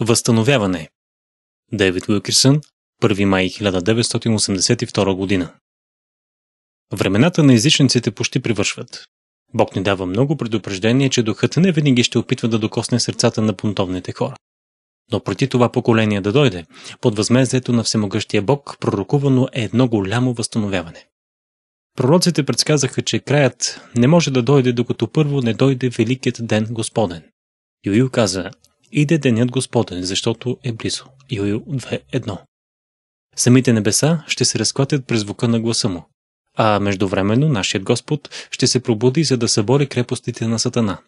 Възстановяване Дейвид Уилкерсън, 1 май 1982 година Времената на езичниците почти привършват. Бог ни дава много предупреждение, че духът не винаги ще опитва да докосне сърцата на бунтовните хора. Но преди това поколение да дойде, под възмездието на всемогъщия Бог пророкувано е едно голямо възстановяване. Пророците предсказаха, че краят не може да дойде, докато първо не дойде Великият ден Господен. Юил каза, Иде денят Господен, защото е близо. Иоил 2.1 Самите небеса ще се разклатят през звука на гласа му. А междувременно нашият Господ ще се пробуди, за да събори крепостите на Сатана.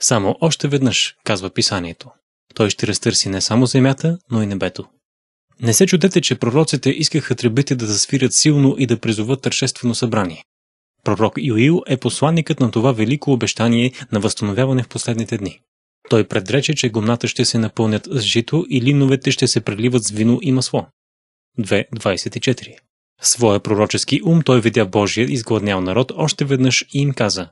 Само още веднъж, казва писанието. Той ще разтърси не само земята, но и небето. Не се чудете, че пророците искаха требите да засвирят силно и да призоват тържествено събрание. Пророк Иоил е посланникът на това велико обещание на възстановяване в последните дни. Той предрече, че гумната ще се напълнят с жито и линовете ще се преливат с вино и масло. 2.24 своя пророчески ум той видя Божия изгладнял народ още веднъж и им каза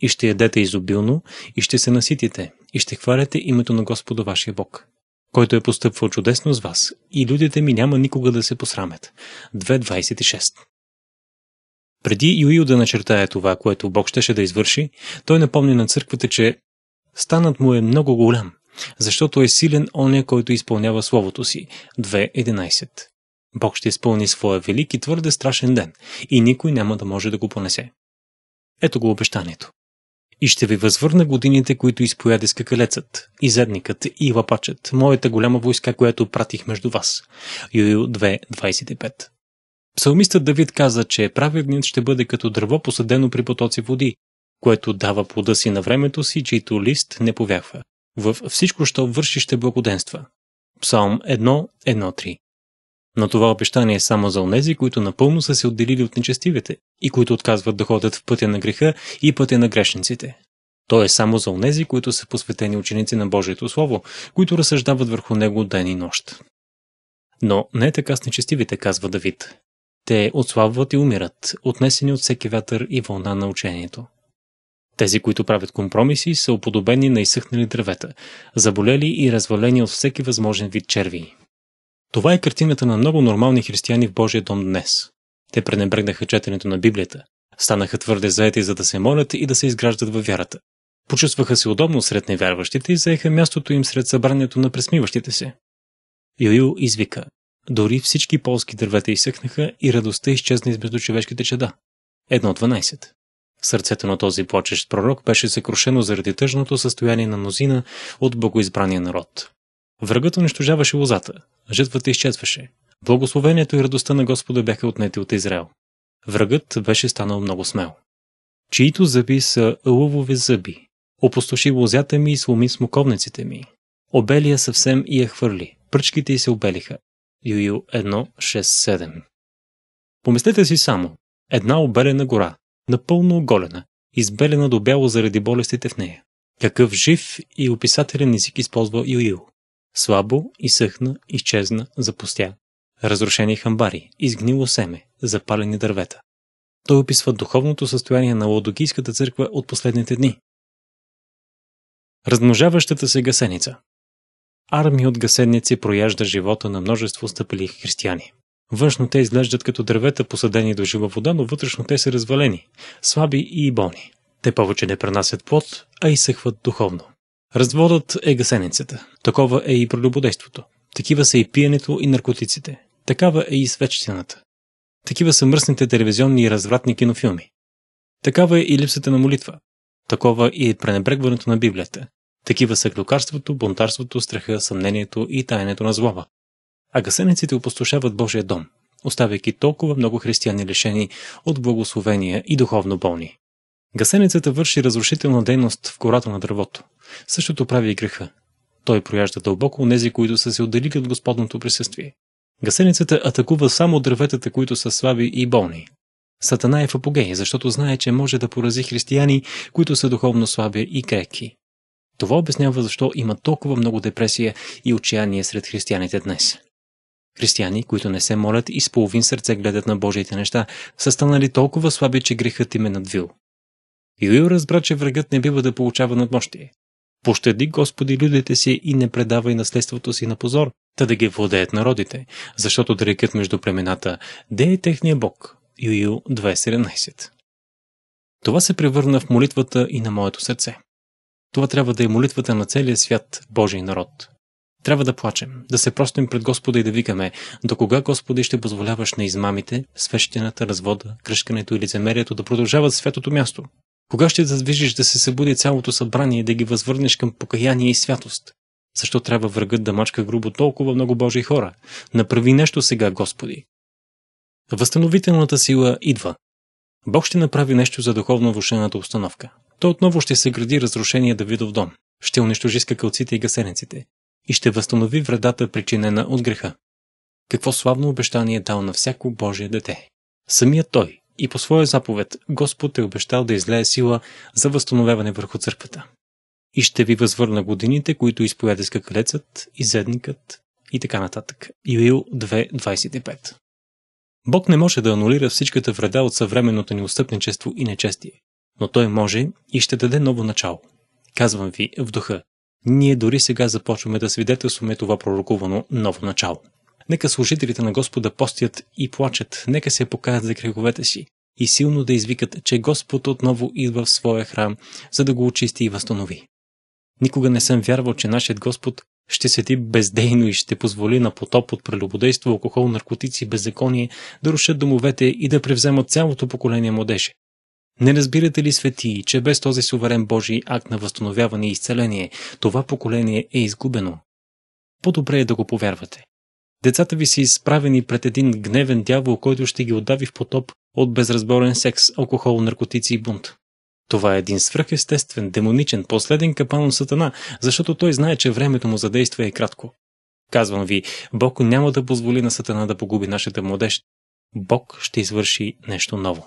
И ще ядете изобилно, и ще се наситите, и ще хваляте името на Господа вашия Бог, който е постъпвал чудесно с вас, и людите ми няма никога да се посрамят. 2.26 преди Юил да начертае това, което Бог щеше да извърши, той напомни на църквата, че Станат му е много голям, защото е силен оня, който изпълнява Словото си. 2.11 Бог ще изпълни своя велик и твърде страшен ден, и никой няма да може да го понесе. Ето го обещанието. И ще ви възвърна годините, които изпояде скакалецът, и задникът, и лапачът, моята голяма войска, която пратих между вас. Юил 2.25 Псалмистът Давид каза, че праведният ще бъде като дърво посадено при потоци води, което дава плода си на времето си, чийто лист не повяхва. Във всичко, що върши, ще благоденства. Псалм 1.1.3 Но това обещание е само за онези, които напълно са се отделили от нечестивите и които отказват да ходят в пътя на греха и пътя на грешниците. То е само за онези, които са посветени ученици на Божието Слово, които разсъждават върху него ден и нощ. Но не е така с нечестивите, казва Давид. Те отслабват и умират, отнесени от всеки вятър и вълна на учението. Тези, които правят компромиси, са уподобени на изсъхнали дървета, заболели и развалени от всеки възможен вид черви. Това е картината на много нормални християни в Божия дом днес. Те пренебрегнаха четенето на Библията, станаха твърде заети за да се молят и да се изграждат във вярата. Почувстваха се удобно сред невярващите и заеха мястото им сред събранието на пресмиващите се. Юю извика. Дори всички полски дървета изсъхнаха и радостта изчезна измежду човешките чеда. Едно 12. Сърцето на този плачещ пророк беше съкрушено заради тъжното състояние на мнозина от богоизбрания народ. Врагът унищожаваше лозата, жътвата изчезваше. Благословението и радостта на Господа бяха отнети от Израел. Врагът беше станал много смел. Чието зъби са лъвови зъби. Опустоши лозята ми и сломи смоковниците ми. Обелия съвсем и я хвърли. Пръчките й се обелиха. Юил 1.6.7 Помислете си само. Една обелена гора, напълно оголена, избелена до бяло заради болестите в нея. Какъв жив и описателен език използва Илил. Слабо, изсъхна, изчезна, запустя. Разрушени хамбари, изгнило семе, запалени дървета. Той описва духовното състояние на Лодогийската църква от последните дни. Размножаващата се гасеница. Армия от гасеници прояжда живота на множество стъпили християни. Външно те изглеждат като дървета, посадени до жива вода, но вътрешно те са развалени, слаби и болни. Те повече не пренасят плод, а изсъхват духовно. Разводът е гасеницата. Такова е и пролюбодейството. Такива са и пиенето и наркотиците. Такава е и свечетината. Такива са мръсните телевизионни и развратни кинофилми. Такава е и липсата на молитва. Такова и е пренебрегването на Библията. Такива са клюкарството, бунтарството, страха, съмнението и тайнето на злоба а гасениците опустошават Божия дом, оставяйки толкова много християни лишени от благословения и духовно болни. Гасеницата върши разрушителна дейност в кората на дървото. Същото прави и греха. Той прояжда дълбоко нези, които са се отделили от Господното присъствие. Гасеницата атакува само дърветата, които са слаби и болни. Сатана е в апогей, защото знае, че може да порази християни, които са духовно слаби и крехки. Това обяснява защо има толкова много депресия и отчаяние сред християните днес. Християни, които не се молят и с половин сърце гледат на Божиите неща, са станали толкова слаби, че грехът им е надвил. Илил разбра, че врагът не бива да получава надмощие. Пощади, Господи, людите си и не предавай наследството си на позор, та да ги владеят народите, защото да рекат между племената «Де е техния Бог?» Илил 2.17 Това се превърна в молитвата и на моето сърце. Това трябва да е молитвата на целия свят, Божий народ. Трябва да плачем, да се простим пред Господа и да викаме, до кога Господи ще позволяваш на измамите, свещената, развода, кръшкането и лицемерието да продължават святото място? Кога ще задвижиш да се събуди цялото събрание и да ги възвърнеш към покаяние и святост? Защо трябва врагът да мачка грубо толкова много Божи хора? Направи нещо сега, Господи! Възстановителната сила идва. Бог ще направи нещо за духовно влушената обстановка. Той отново ще се гради разрушения Давидов дом. Ще унищожи скакалците и гасениците и ще възстанови вредата причинена от греха. Какво славно обещание е дал на всяко Божие дете. Самият Той и по своя заповед Господ е обещал да излее сила за възстановяване върху църквата. И ще ви възвърна годините, които изповяде скакалецът, изедникът и така нататък. Юил 2.25 Бог не може да анулира всичката вреда от съвременното ни устъпничество и нечестие, но Той може и ще даде ново начало. Казвам ви в духа, ние дори сега започваме да свидетелстваме това пророкувано ново начало. Нека служителите на Господа постят и плачат, нека се покаят за греховете си и силно да извикат, че Господ отново идва в своя храм, за да го очисти и възстанови. Никога не съм вярвал, че нашият Господ ще седи бездейно и ще позволи на потоп от прелюбодейство, алкохол, наркотици, беззаконие да рушат домовете и да превземат цялото поколение младежи. Не разбирате ли, свети, че без този суверен Божий акт на възстановяване и изцеление, това поколение е изгубено? По-добре е да го повярвате. Децата ви са изправени пред един гневен дявол, който ще ги отдави в потоп от безразборен секс, алкохол, наркотици и бунт. Това е един свръхестествен, демоничен, последен капан на Сатана, защото той знае, че времето му за действие е кратко. Казвам ви, Бог няма да позволи на Сатана да погуби нашата младеж. Бог ще извърши нещо ново.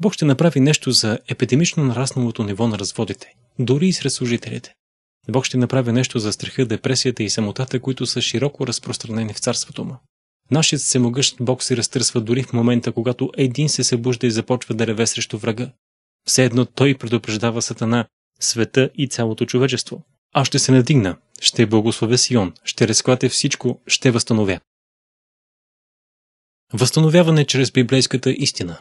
Бог ще направи нещо за епидемично нарасналото ниво на разводите, дори и сред служителите. Бог ще направи нещо за страха, депресията и самотата, които са широко разпространени в царството му. Нашият всемогъщ Бог се разтърсва дори в момента, когато един се събужда и започва да реве срещу врага. Все едно той предупреждава Сатана, света и цялото човечество. Аз ще се надигна, ще благословя Сион, ще разклате всичко, ще възстановя. Възстановяване чрез библейската истина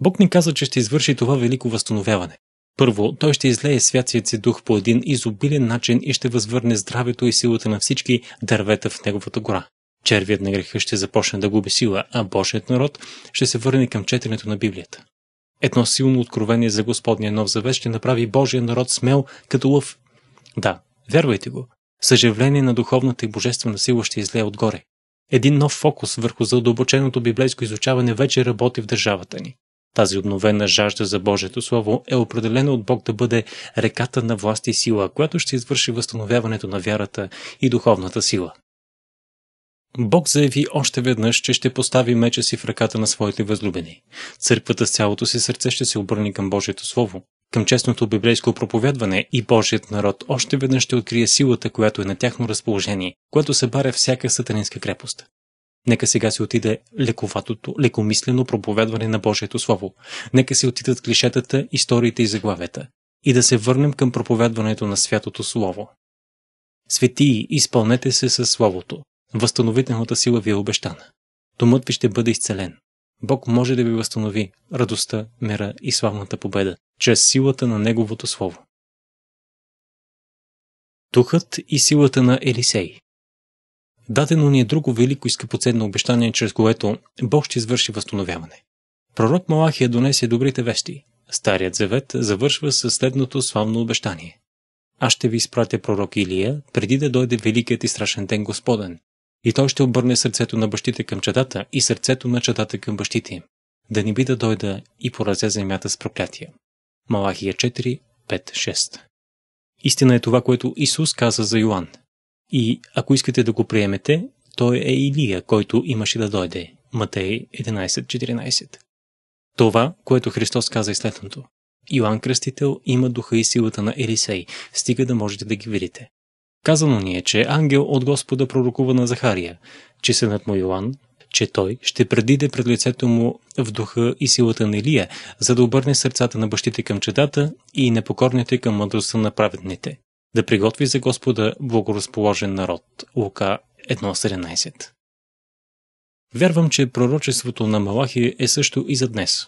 Бог ни каза, че ще извърши това велико възстановяване. Първо, Той ще излее Святият си Дух по един изобилен начин и ще възвърне здравето и силата на всички дървета в Неговата гора. Червият на греха ще започне да губи сила, а Божият народ ще се върне към четенето на Библията. Едно силно откровение за Господния нов завет ще направи Божия народ смел като лъв. Да, вярвайте го, съживление на духовната и божествена сила ще излее отгоре. Един нов фокус върху задълбоченото библейско изучаване вече работи в държавата ни. Тази обновена жажда за Божието Слово е определена от Бог да бъде реката на власт и сила, която ще извърши възстановяването на вярата и духовната сила. Бог заяви още веднъж, че ще постави меча си в ръката на своите възлюбени. Църквата с цялото си сърце ще се обърне към Божието Слово, към честното библейско проповядване и Божият народ още веднъж ще открие силата, която е на тяхно разположение, което събаря всяка сатанинска крепост. Нека сега си отиде лековатото, лекомислено проповядване на Божието Слово. Нека си отидат клишетата, историите и заглавета. И да се върнем към проповядването на Святото Слово. Светии, изпълнете се със Словото. Възстановителната сила ви е обещана. Домът ви ще бъде изцелен. Бог може да ви възстанови радостта, мера и славната победа, чрез силата на Неговото Слово. Духът и силата на Елисей Дадено ни е друго велико и скъпоценно обещание, чрез което Бог ще извърши възстановяване. Пророк Малахия донесе добрите вести. Старият завет завършва със следното славно обещание. Аз ще ви изпратя пророк Илия, преди да дойде великият и страшен ден Господен. И той ще обърне сърцето на бащите към чадата и сърцето на чадата към бащите им. Да ни би да дойда и поразя земята с проклятия. Малахия 4, 5, 6 Истина е това, което Исус каза за Йоанн. И ако искате да го приемете, той е Илия, който имаше да дойде. Матей 11.14 Това, което Христос каза и следното. Йоанн Кръстител има духа и силата на Елисей, стига да можете да ги видите. Казано ни е, че ангел от Господа пророкува на Захария, че синът му Йоанн, че той ще предиде пред лицето му в духа и силата на Илия, за да обърне сърцата на бащите към чедата и непокорните към мъдростта на праведните да приготви за Господа благоразположен народ. Лука 1.17 Вярвам, че пророчеството на Малахи е също и за днес.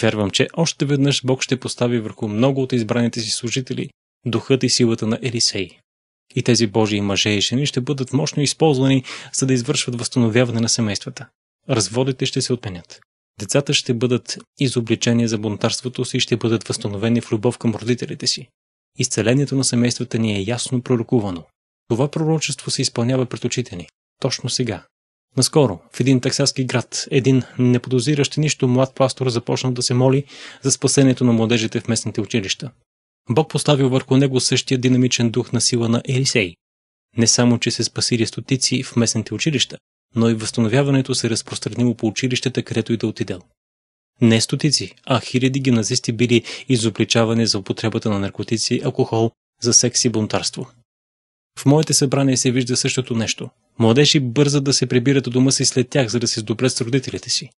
Вярвам, че още веднъж Бог ще постави върху много от избраните си служители духът и силата на Елисей. И тези Божии мъже и жени ще бъдат мощно използвани, за да извършват възстановяване на семействата. Разводите ще се отменят. Децата ще бъдат изобличени за бунтарството си и ще бъдат възстановени в любов към родителите си. Изцелението на семействата ни е ясно пророкувано. Това пророчество се изпълнява пред очите ни. Точно сега. Наскоро, в един таксаски град, един неподозиращ нищо млад пастор започнал да се моли за спасението на младежите в местните училища. Бог поставил върху него същия динамичен дух на сила на Елисей. Не само, че се спасили стотици в местните училища, но и възстановяването се разпространило по училищата, където и да отидел. Не стотици, а хиляди гимназисти били изобличавани за употребата на наркотици, алкохол, за секс и бунтарство. В моите събрания се вижда същото нещо. Младежи бързат да се прибират от дома си след тях, за да се сдобрят с родителите си.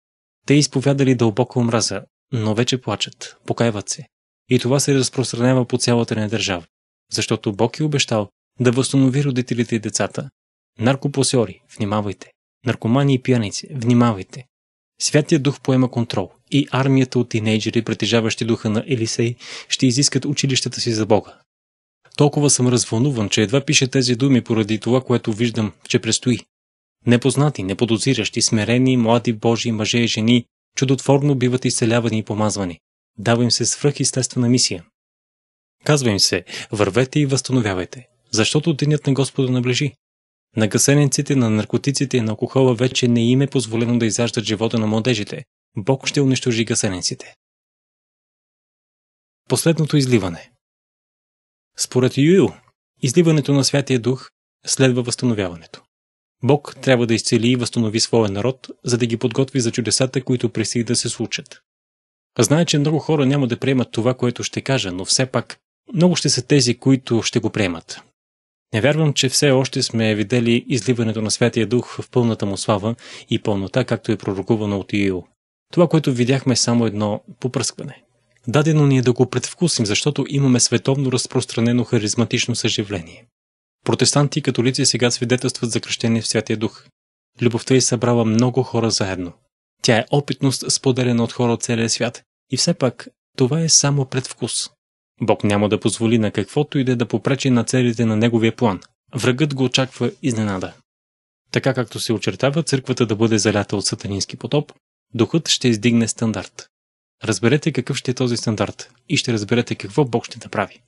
Те изповядали дълбока омраза, но вече плачат, покайват се. И това се разпространява по цялата ни държава, защото Бог е обещал да възстанови родителите и децата. Наркопосиори, внимавайте. Наркомани и пияници, внимавайте. Святия дух поема контрол и армията от тинейджери, притежаващи духа на Елисей, ще изискат училищата си за Бога. Толкова съм развълнуван, че едва пише тези думи поради това, което виждам, че предстои. Непознати, неподозиращи, смирени, млади божи, мъже и жени, чудотворно биват изцелявани и помазвани. Дава им се свръхестествена мисия. Казва им се, вървете и възстановявайте, защото денят на Господа наближи. На гасениците, на наркотиците и на алкохола вече не им е позволено да изяждат живота на младежите, Бог ще унищожи гаселенците. Последното изливане Според Юил, изливането на Святия Дух следва възстановяването. Бог трябва да изцели и възстанови своя народ, за да ги подготви за чудесата, които преси да се случат. Знае, че много хора няма да приемат това, което ще кажа, но все пак много ще са тези, които ще го приемат. Не вярвам, че все още сме видели изливането на Святия Дух в пълната му слава и пълнота, както е пророкувано от Иил. Това, което видяхме е само едно попръскване. Дадено ни е да го предвкусим, защото имаме световно разпространено харизматично съживление. Протестанти и католици сега свидетелстват за кръщение в Святия Дух. Любовта е събрала много хора заедно. Тя е опитност, споделена от хора от целия свят. И все пак, това е само предвкус. Бог няма да позволи на каквото и да е да попречи на целите на неговия план. Врагът го очаква изненада. Така както се очертава църквата да бъде залята от сатанински потоп, духът ще издигне стандарт. Разберете какъв ще е този стандарт и ще разберете какво Бог ще направи.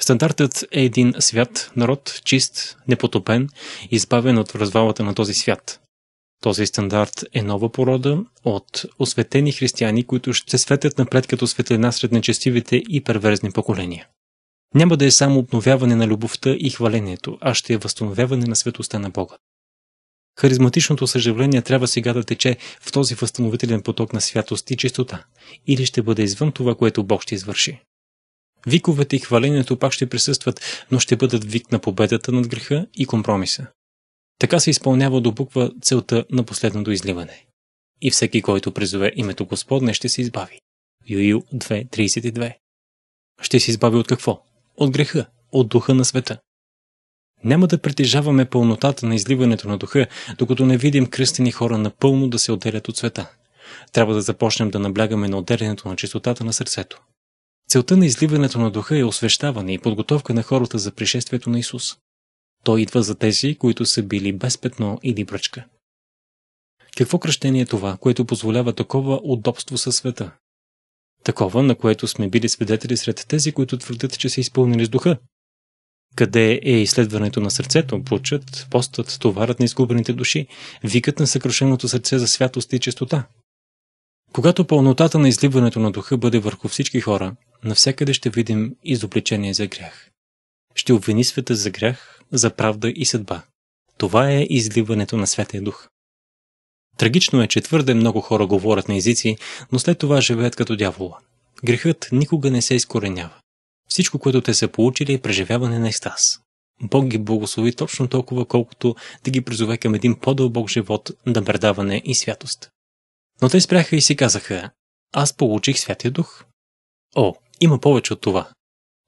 Стандартът е един свят, народ, чист, непотопен, избавен от развалата на този свят. Този стандарт е нова порода от осветени християни, които ще светят напред като светлина сред нечестивите и перверзни поколения. Няма да е само обновяване на любовта и хвалението, а ще е възстановяване на светостта на Бога. Харизматичното съживление трябва сега да тече в този възстановителен поток на святост и чистота, или ще бъде извън това, което Бог ще извърши. Виковете и хвалението пак ще присъстват, но ще бъдат вик на победата над греха и компромиса. Така се изпълнява до буква целта на последното изливане. И всеки, който призове името Господне, ще се избави. Юил 2.32 Ще се избави от какво? От греха, от духа на света, няма да притежаваме пълнотата на изливането на духа, докато не видим кръстени хора напълно да се отделят от света. Трябва да започнем да наблягаме на отделянето на чистотата на сърцето. Целта на изливането на духа е освещаване и подготовка на хората за пришествието на Исус. Той идва за тези, които са били без петно или бръчка. Какво кръщение е това, което позволява такова удобство със света? Такова, на което сме били свидетели сред тези, които твърдят, че са изпълнили с духа, къде е изследването на сърцето, плачат, постът, товарът на изгубените души, викат на съкрушеното сърце за святост и чистота. Когато пълнотата на изливането на духа бъде върху всички хора, навсякъде ще видим изобличение за грях. Ще обвини света за грях, за правда и съдба. Това е изливането на Святия Дух. Трагично е, че твърде много хора говорят на езици, но след това живеят като дявола. Грехът никога не се изкоренява. Всичко, което те са получили е преживяване на екстаз. Бог ги благослови точно толкова, колкото да ги призове към един по-дълбок живот на предаване и святост. Но те спряха и си казаха, аз получих Святия Дух. О, има повече от това.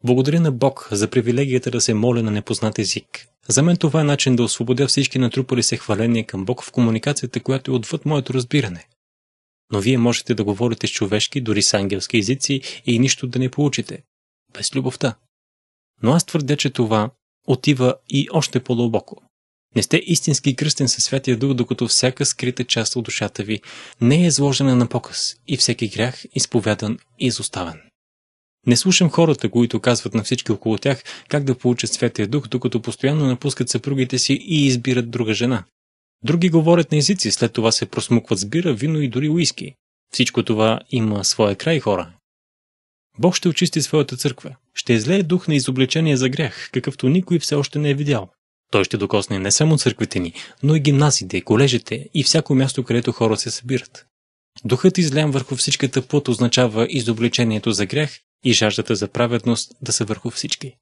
Благодаря на Бог за привилегията да се моля на непознат език. За мен това е начин да освободя всички натрупали се хваления към Бог в комуникацията, която е отвъд моето разбиране. Но вие можете да говорите с човешки, дори с ангелски езици и нищо да не получите без любовта. Но аз твърдя, че това отива и още по-дълбоко. Не сте истински кръстен със Святия Дух, докато всяка скрита част от душата ви не е изложена на показ и всеки грях изповядан и изоставен. Не слушам хората, които казват на всички около тях как да получат Святия Дух, докато постоянно напускат съпругите си и избират друга жена. Други говорят на езици, след това се просмукват с бира, вино и дори уиски. Всичко това има своя край хора Бог ще очисти своята църква. Ще излее дух на изобличение за грях, какъвто никой все още не е видял. Той ще докосне не само църквите ни, но и гимназите, колежите и всяко място, където хора се събират. Духът излян върху всичката плът означава изобличението за грях и жаждата за праведност да са върху всички.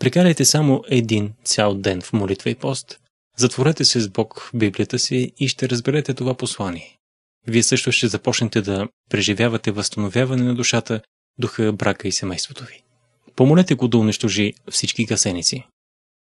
Прекарайте само един цял ден в молитва и пост. Затворете се с Бог в Библията си и ще разберете това послание. Вие също ще започнете да преживявате възстановяване на душата духа, брака и семейството ви. Помолете го да унищожи всички гасеници,